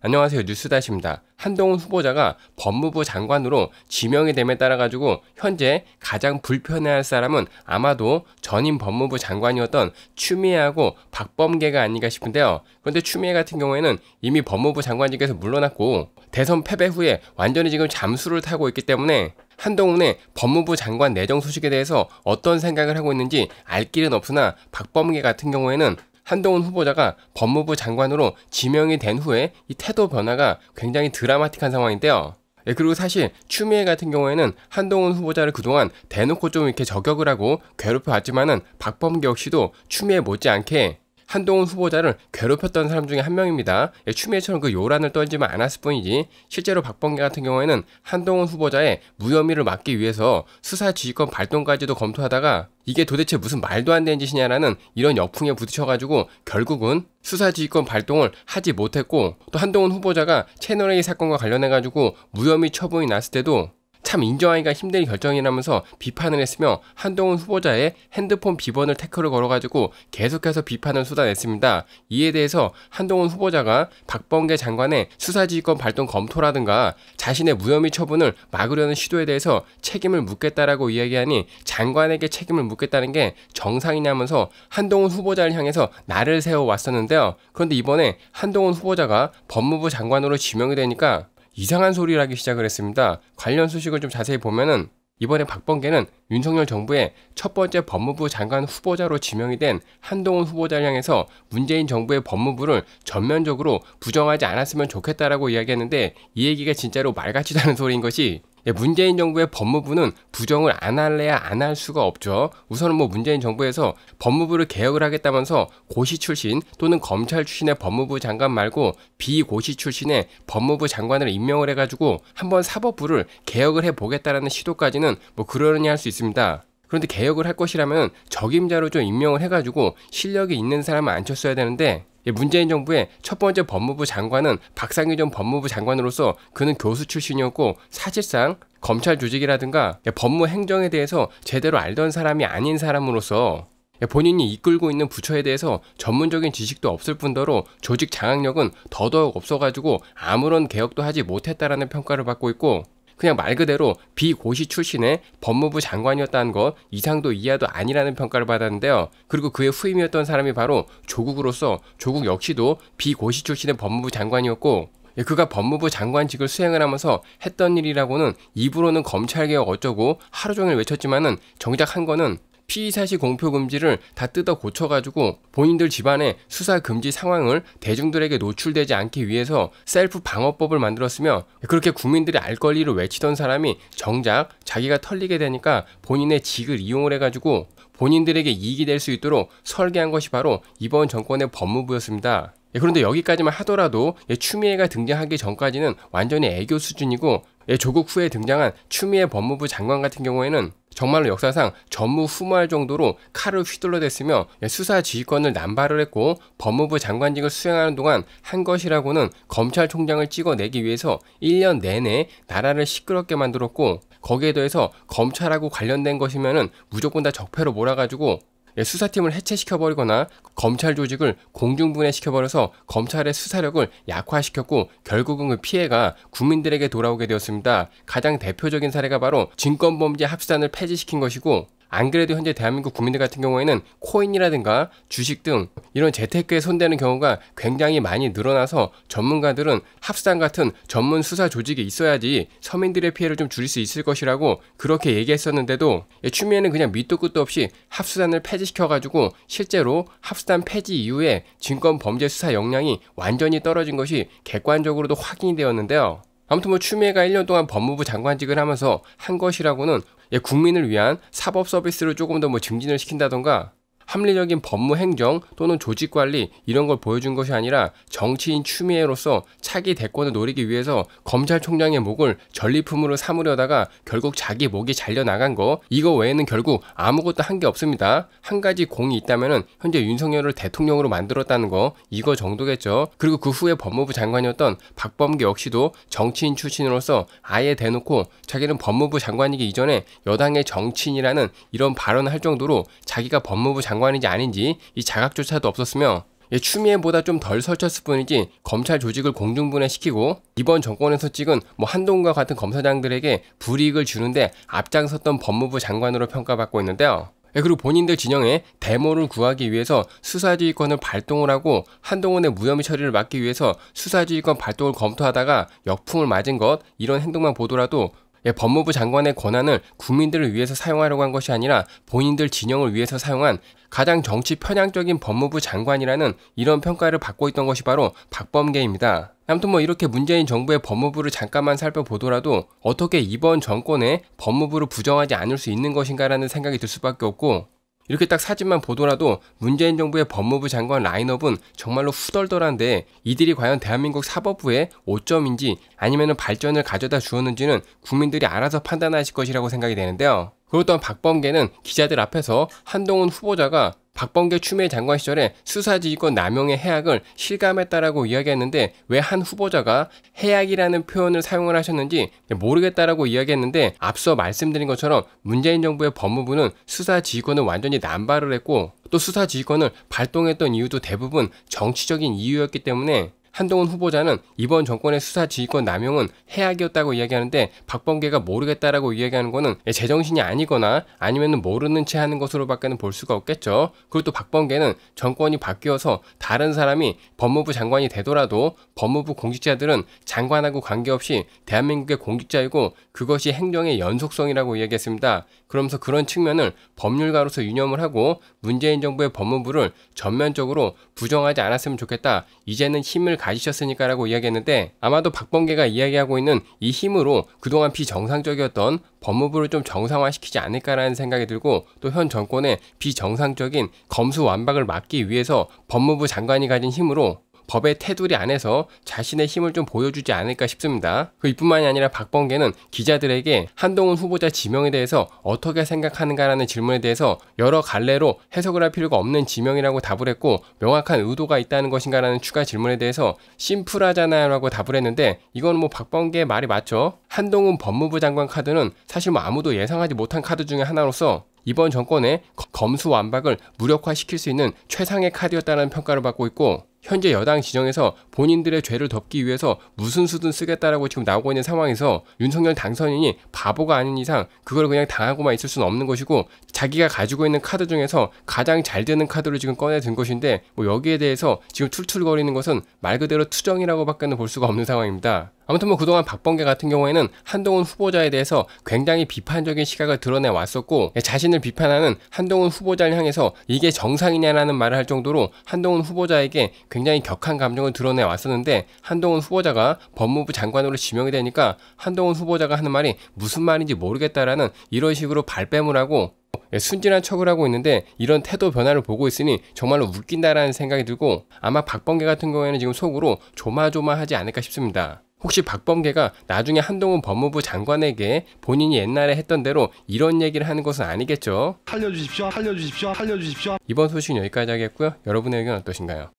안녕하세요. 뉴스다시입니다. 한동훈 후보자가 법무부 장관으로 지명이 됨에 따라 가지고 현재 가장 불편해할 사람은 아마도 전임 법무부 장관이었던 추미애하고 박범계가 아닌가 싶은데요. 그런데 추미애 같은 경우에는 이미 법무부 장관직에서 물러났고 대선 패배 후에 완전히 지금 잠수를 타고 있기 때문에 한동훈의 법무부 장관 내정 소식에 대해서 어떤 생각을 하고 있는지 알 길은 없으나 박범계 같은 경우에는 한동훈 후보자가 법무부 장관으로 지명이 된 후에 이 태도 변화가 굉장히 드라마틱한 상황인데요. 예, 그리고 사실 추미애 같은 경우에는 한동훈 후보자를 그동안 대놓고 좀 이렇게 저격을 하고 괴롭혀 왔지만은 박범계 역시도 추미애 못지않게 한동훈 후보자를 괴롭혔던 사람 중에 한 명입니다. 예, 추미애처럼 그 요란을 떨지만 않았을 뿐이지 실제로 박범계 같은 경우에는 한동훈 후보자의 무혐의를 막기 위해서 수사 지휘권 발동까지도 검토하다가 이게 도대체 무슨 말도 안 되는 짓이냐라는 이런 역풍에 부딪혀가지고 결국은 수사지휘권 발동을 하지 못했고 또 한동훈 후보자가 채널A 사건과 관련해가지고 무혐의 처분이 났을 때도 참 인정하기가 힘든 결정이라면서 비판을 했으며 한동훈 후보자의 핸드폰 비번을 태클을 걸어가지고 계속해서 비판을 쏟아냈습니다. 이에 대해서 한동훈 후보자가 박범계 장관의 수사지휘권 발동 검토라든가 자신의 무혐의 처분을 막으려는 시도에 대해서 책임을 묻겠다라고 이야기하니 장관에게 책임을 묻겠다는 게 정상이냐면서 한동훈 후보자를 향해서 나를 세워왔었는데요. 그런데 이번에 한동훈 후보자가 법무부 장관으로 지명이 되니까 이상한 소리를 하기 시작을 했습니다. 관련 소식을 좀 자세히 보면은 이번에 박범계는 윤석열 정부의 첫 번째 법무부 장관 후보자로 지명이 된 한동훈 후보자를 향해서 문재인 정부의 법무부를 전면적으로 부정하지 않았으면 좋겠다라고 이야기했는데 이 얘기가 진짜로 말같이 다는 소리인 것이 예, 문재인 정부의 법무부는 부정을 안 할래야 안 할 수가 없죠. 우선은 뭐 문재인 정부에서 법무부를 개혁을 하겠다면서 고시 출신 또는 검찰 출신의 법무부 장관 말고 비고시 출신의 법무부 장관을 임명을 해가지고 한번 사법부를 개혁을 해보겠다라는 시도까지는 뭐그러려니할 수 있습니다. 그런데 개혁을 할 것이라면 적임자로 좀 임명을 해가지고 실력이 있는 사람을 앉혔어야 되는데 예, 문재인 정부의 첫 번째 법무부 장관은 박상기 전 법무부 장관으로서 그는 교수 출신이었고 사실상 검찰 조직이라든가 예, 법무 행정에 대해서 제대로 알던 사람이 아닌 사람으로서 예, 본인이 이끌고 있는 부처에 대해서 전문적인 지식도 없을 뿐더러 조직 장악력은 더더욱 없어가지고 아무런 개혁도 하지 못했다라는 평가를 받고 있고 그냥 말 그대로 비고시 출신의 법무부 장관이었다는 것 이상도 이하도 아니라는 평가를 받았는데요. 그리고 그의 후임이었던 사람이 바로 조국으로서 조국 역시도 비고시 출신의 법무부 장관이었고 예, 그가 법무부 장관직을 수행을 하면서 했던 일이라고는 입으로는 검찰개혁 어쩌고 하루 종일 외쳤지만은 정작 한 거는 피의사시 공표 금지를 다 뜯어 고쳐가지고 본인들 집안의 수사 금지 상황을 대중들에게 노출되지 않기 위해서 셀프 방어법을 만들었으며 그렇게 국민들이 알 권리를 외치던 사람이 정작 자기가 털리게 되니까 본인의 직을 이용을 해가지고 본인들에게 이익이 될 수 있도록 설계한 것이 바로 이번 정권의 법무부였습니다. 예, 그런데 여기까지만 하더라도 예, 추미애가 등장하기 전까지는 완전히 애교 수준이고 예, 조국 후에 등장한 추미애 법무부 장관 같은 경우에는 정말로 역사상 전무후무할 정도로 칼을 휘둘러댔으며 예, 수사 지휘권을 남발을 했고 법무부 장관직을 수행하는 동안 한 것이라고는 검찰총장을 찍어내기 위해서 1년 내내 나라를 시끄럽게 만들었고 거기에 더해서 검찰하고 관련된 것이면 무조건 다 적폐로 몰아가지고 예, 수사팀을 해체시켜버리거나 검찰 조직을 공중분해시켜버려서 검찰의 수사력을 약화시켰고 결국은 그 피해가 국민들에게 돌아오게 되었습니다. 가장 대표적인 사례가 바로 증권범죄 합산을 폐지시킨 것이고 안 그래도 현재 대한민국 국민들 같은 경우에는 코인이라든가 주식 등 이런 재테크에 손대는 경우가 굉장히 많이 늘어나서 전문가들은 합산 같은 전문 수사 조직이 있어야지 서민들의 피해를 좀 줄일 수 있을 것이라고 그렇게 얘기했었는데도 예, 추미애는 그냥 밑도 끝도 없이 합수단을 폐지시켜가지고 실제로 합수단 폐지 이후에 증권 범죄 수사 역량이 완전히 떨어진 것이 객관적으로도 확인이 되었는데요. 아무튼 뭐 추미애가 1년 동안 법무부 장관직을 하면서 한 것이라고는 예, 국민을 위한 사법 서비스를 조금 더 뭐 증진을 시킨다던가 합리적인 법무 행정 또는 조직 관리 이런 걸 보여준 것이 아니라 정치인 추미애로서 차기 대권을 노리기 위해서 검찰총장의 목을 전리품으로 삼으려다가 결국 자기 목이 잘려 나간 거 이거 외에는 결국 아무것도 한 게 없습니다. 한 가지 공이 있다면은 현재 윤석열을 대통령으로 만들었다는 거 이거 정도겠죠. 그리고 그 후에 법무부 장관이었던 박범계 역시도 정치인 출신으로서 아예 대놓고 자기는 법무부 장관이기 이전에 여당의 정치인이라는 이런 발언을 할 정도로 자기가 법무부 장관 장관인지 아닌지 이 자각조차도 없었으며 예, 추미애보다 좀 덜 설쳤을 뿐이지 검찰 조직을 공중분해시키고 이번 정권에서 찍은 뭐 한동과 훈 같은 검사장들에게 불이익을 주는데 앞장섰던 법무부 장관으로 평가받고 있는데요. 예, 그리고 본인들 진영에 대모를 구하기 위해서 수사지휘권을 발동을 하고 한동훈의 무혐의 처리를 막기 위해서 수사지휘권 발동을 검토하다가 역풍을 맞은 것 이런 행동만 보더라도 예, 법무부 장관의 권한을 국민들을 위해서 사용하려고 한 것이 아니라 본인들 진영을 위해서 사용한 가장 정치 편향적인 법무부 장관이라는 이런 평가를 받고 있던 것이 바로 박범계입니다. 아무튼 뭐 이렇게 문재인 정부의 법무부를 잠깐만 살펴보더라도 어떻게 이번 정권에 법무부를 부정하지 않을 수 있는 것인가라는 생각이 들 수밖에 없고 이렇게 딱 사진만 보더라도 문재인 정부의 법무부 장관 라인업은 정말로 후덜덜한데 이들이 과연 대한민국 사법부의 오점인지 아니면 발전을 가져다 주었는지는 국민들이 알아서 판단하실 것이라고 생각이 되는데요. 그렇 또한 박범계는 기자들 앞에서 한동훈 후보자가 박범계 추미애 장관 시절에 수사지휘권 남용의 해악을 실감했다라고 이야기했는데 왜 한 후보자가 해악이라는 표현을 사용을 하셨는지 모르겠다라고 이야기했는데 앞서 말씀드린 것처럼 문재인 정부의 법무부는 수사지휘권을 완전히 남발을 했고 또 수사지휘권을 발동했던 이유도 대부분 정치적인 이유였기 때문에 한동훈 후보자는 이번 정권의 수사 지휘권 남용은 해악이었다고 이야기하는데 박범계가 모르겠다라고 이야기하는 거는 제정신이 아니거나 아니면 모르는 채 하는 것으로밖에는 볼 수가 없겠죠. 그리고 또 박범계는 정권이 바뀌어서 다른 사람이 법무부 장관이 되더라도 법무부 공직자들은 장관하고 관계없이 대한민국의 공직자이고 그것이 행정의 연속성이라고 이야기했습니다. 그러면서 그런 측면을 법률가로서 유념을 하고 문재인 정부의 법무부를 전면적으로 부정하지 않았으면 좋겠다. 이제는 힘을 가 가지셨으니까라고 이야기했는데 아마도 박범계가 이야기하고 있는 이 힘으로 그동안 비정상적이었던 법무부를 좀 정상화시키지 않을까라는 생각이 들고 또 현 정권의 비정상적인 검수 완박을 막기 위해서 법무부 장관이 가진 힘으로 법의 테두리 안에서 자신의 힘을 좀 보여주지 않을까 싶습니다. 그 이뿐만이 아니라 박범계는 기자들에게 한동훈 후보자 지명에 대해서 어떻게 생각하는가라는 질문에 대해서 여러 갈래로 해석을 할 필요가 없는 지명이라고 답을 했고 명확한 의도가 있다는 것인가라는 추가 질문에 대해서 심플하잖아요라고 답을 했는데 이건 뭐 박범계 의 말이 맞죠. 한동훈 법무부 장관 카드는 사실 뭐 아무도 예상하지 못한 카드 중에 하나로서 이번 정권의 검수완박을 무력화시킬 수 있는 최상의 카드였다는 평가를 받고 있고 현재 여당 진영에서 본인들의 죄를 덮기 위해서 무슨 수든 쓰겠다라고 지금 나오고 있는 상황에서 윤석열 당선인이 바보가 아닌 이상 그걸 그냥 당하고만 있을 수는 없는 것이고 자기가 가지고 있는 카드 중에서 가장 잘 되는 카드를 지금 꺼내 든 것인데 뭐 여기에 대해서 지금 툴툴거리는 것은 말 그대로 투정이라고밖에는 볼 수가 없는 상황입니다. 아무튼 뭐 그동안 박범계 같은 경우에는 한동훈 후보자에 대해서 굉장히 비판적인 시각을 드러내 왔었고 예, 자신을 비판하는 한동훈 후보자를 향해서 이게 정상이냐라는 말을 할 정도로 한동훈 후보자에게 굉장히 격한 감정을 드러내 왔었는데 한동훈 후보자가 법무부 장관으로 지명이 되니까 한동훈 후보자가 하는 말이 무슨 말인지 모르겠다라는 이런 식으로 발뺌을 하고 예, 순진한 척을 하고 있는데 이런 태도 변화를 보고 있으니 정말로 웃긴다라는 생각이 들고 아마 박범계 같은 경우에는 지금 속으로 조마조마하지 않을까 싶습니다. 혹시 박범계가 나중에 한동훈 법무부 장관에게 본인이 옛날에 했던 대로 이런 얘기를 하는 것은 아니겠죠? 살려주십시오. 살려주십시오. 살려주십시오. 이번 소식은 여기까지 하겠고요. 여러분의 의견 어떠신가요?